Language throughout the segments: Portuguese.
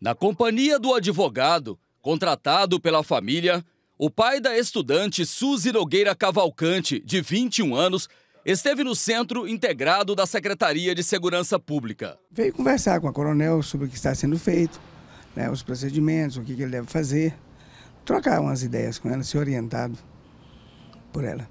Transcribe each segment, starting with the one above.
Na companhia do advogado, contratado pela família, o pai da estudante Suzy Nogueira Cavalcante, de 21 anos, esteve no centro integrado da Secretaria de Segurança Pública. Veio conversar com a coronel sobre o que está sendo feito, né, os procedimentos, o que, que ele deve fazer, trocar umas ideias com ela, ser orientado por ela.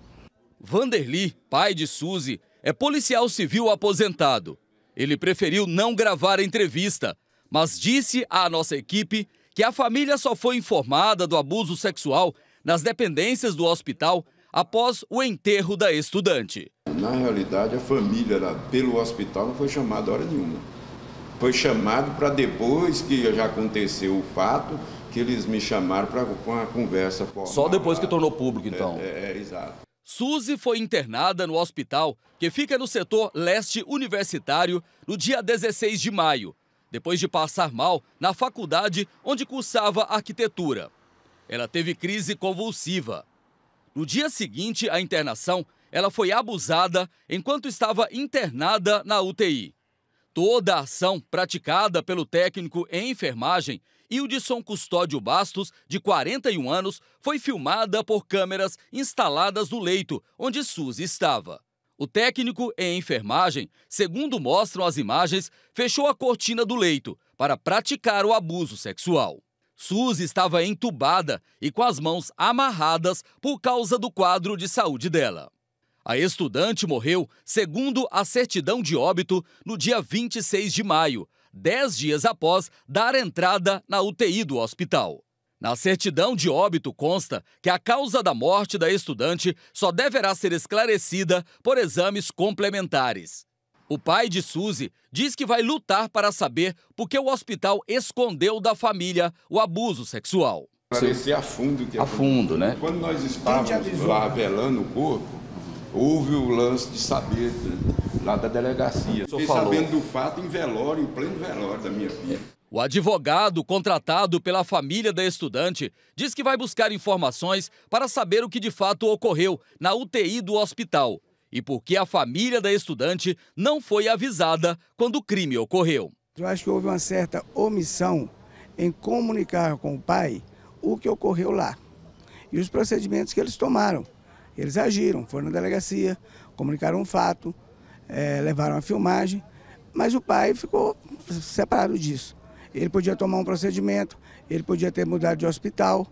Vanderly, pai de Suzy, é policial civil aposentado. Ele preferiu não gravar a entrevista mas disse à nossa equipe que a família só foi informada do abuso sexual nas dependências do hospital após o enterro da estudante. Na realidade, a família pelo hospital não foi chamada hora nenhuma. Foi chamado para depois que já aconteceu o fato, que eles me chamaram para uma conversa formal. Só depois que tornou público, então. É, é, é, exato. Suzy foi internada no hospital, que fica no setor leste universitário, no dia 16 de maio, depois de passar mal na faculdade onde cursava arquitetura. Ela teve crise convulsiva. No dia seguinte à internação, ela foi abusada enquanto estava internada na UTI. Toda a ação praticada pelo técnico em enfermagem, Hildson Custódio Bastos, de 41 anos, foi filmada por câmeras instaladas no leito onde Suzy estava. O técnico em enfermagem, segundo mostram as imagens, fechou a cortina do leito para praticar o abuso sexual. Suzy estava entubada e com as mãos amarradas por causa do quadro de saúde dela. A estudante morreu, segundo a certidão de óbito, no dia 26 de maio, dez dias após dar entrada na UTI do hospital. Na certidão de óbito consta que a causa da morte da estudante só deverá ser esclarecida por exames complementares. O pai de Suzy diz que vai lutar para saber por que o hospital escondeu da família o abuso sexual. Esclarecer a fundo que é a fundo, né? Quando nós estávamos lá velando o corpo, houve o lance de saber né, lá da delegacia. Fiquei sabendo do fato em velório, em pleno velório da minha filha. O advogado contratado pela família da estudante diz que vai buscar informações para saber o que de fato ocorreu na UTI do hospital e por que a família da estudante não foi avisada quando o crime ocorreu. Eu acho que houve uma certa omissão em comunicar com o pai o que ocorreu lá e os procedimentos que eles tomaram. Eles agiram, foram na delegacia, comunicaram um fato, é, levaram a filmagem, mas o pai ficou separado disso ele podia tomar um procedimento, ele podia ter mudado de hospital,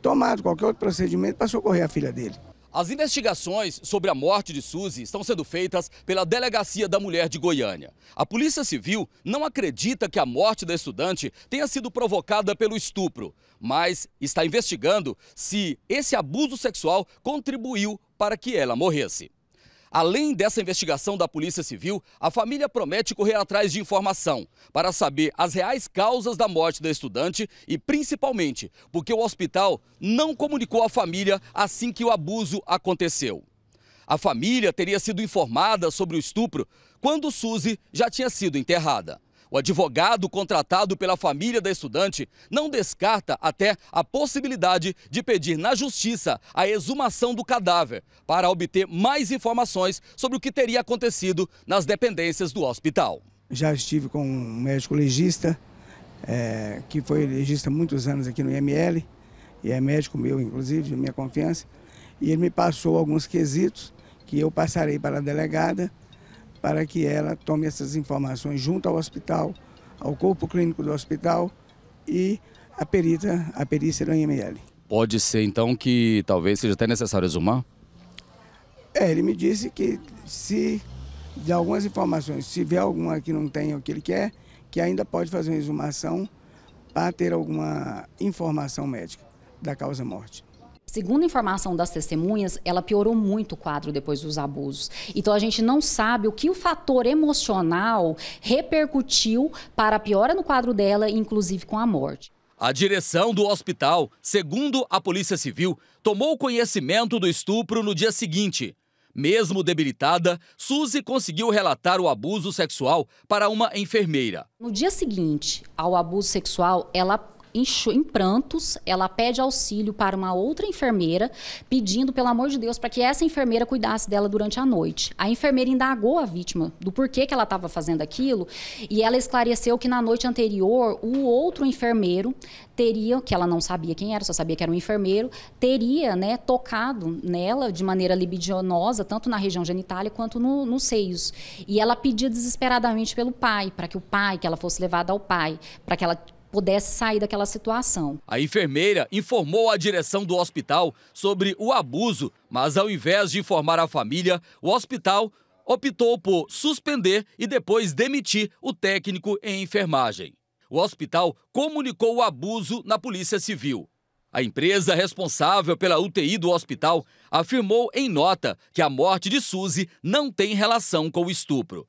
tomado qualquer outro procedimento para socorrer a filha dele. As investigações sobre a morte de Suzy estão sendo feitas pela Delegacia da Mulher de Goiânia. A Polícia Civil não acredita que a morte da estudante tenha sido provocada pelo estupro, mas está investigando se esse abuso sexual contribuiu para que ela morresse. Além dessa investigação da Polícia Civil, a família promete correr atrás de informação para saber as reais causas da morte da estudante e, principalmente, porque o hospital não comunicou à família assim que o abuso aconteceu. A família teria sido informada sobre o estupro quando Suzy já tinha sido enterrada. O advogado contratado pela família da estudante não descarta até a possibilidade de pedir na justiça a exumação do cadáver para obter mais informações sobre o que teria acontecido nas dependências do hospital. Já estive com um médico legista, é, que foi legista muitos anos aqui no IML, e é médico meu, inclusive, de minha confiança, e ele me passou alguns quesitos que eu passarei para a delegada para que ela tome essas informações junto ao hospital, ao corpo clínico do hospital e a perita, a perícia do IML. Pode ser então que talvez seja até necessário exumar? É, ele me disse que se de algumas informações, se tiver alguma que não tenha o que ele quer, que ainda pode fazer uma exumação para ter alguma informação médica da causa morte. Segundo a informação das testemunhas, ela piorou muito o quadro depois dos abusos. Então a gente não sabe o que o fator emocional repercutiu para a piora no quadro dela, inclusive com a morte. A direção do hospital, segundo a Polícia Civil, tomou conhecimento do estupro no dia seguinte. Mesmo debilitada, Suzy conseguiu relatar o abuso sexual para uma enfermeira. No dia seguinte ao abuso sexual, ela em, em prantos, ela pede auxílio para uma outra enfermeira, pedindo, pelo amor de Deus, para que essa enfermeira cuidasse dela durante a noite. A enfermeira indagou a vítima do porquê que ela estava fazendo aquilo e ela esclareceu que na noite anterior, o outro enfermeiro teria, que ela não sabia quem era, só sabia que era um enfermeiro, teria né, tocado nela de maneira libidinosa, tanto na região genitália quanto no, nos seios. E ela pedia desesperadamente pelo pai, para que o pai, que ela fosse levada ao pai, para que ela pudesse sair daquela situação. A enfermeira informou a direção do hospital sobre o abuso, mas ao invés de informar a família, o hospital optou por suspender e depois demitir o técnico em enfermagem. O hospital comunicou o abuso na Polícia Civil. A empresa responsável pela UTI do hospital afirmou em nota que a morte de Suzy não tem relação com o estupro.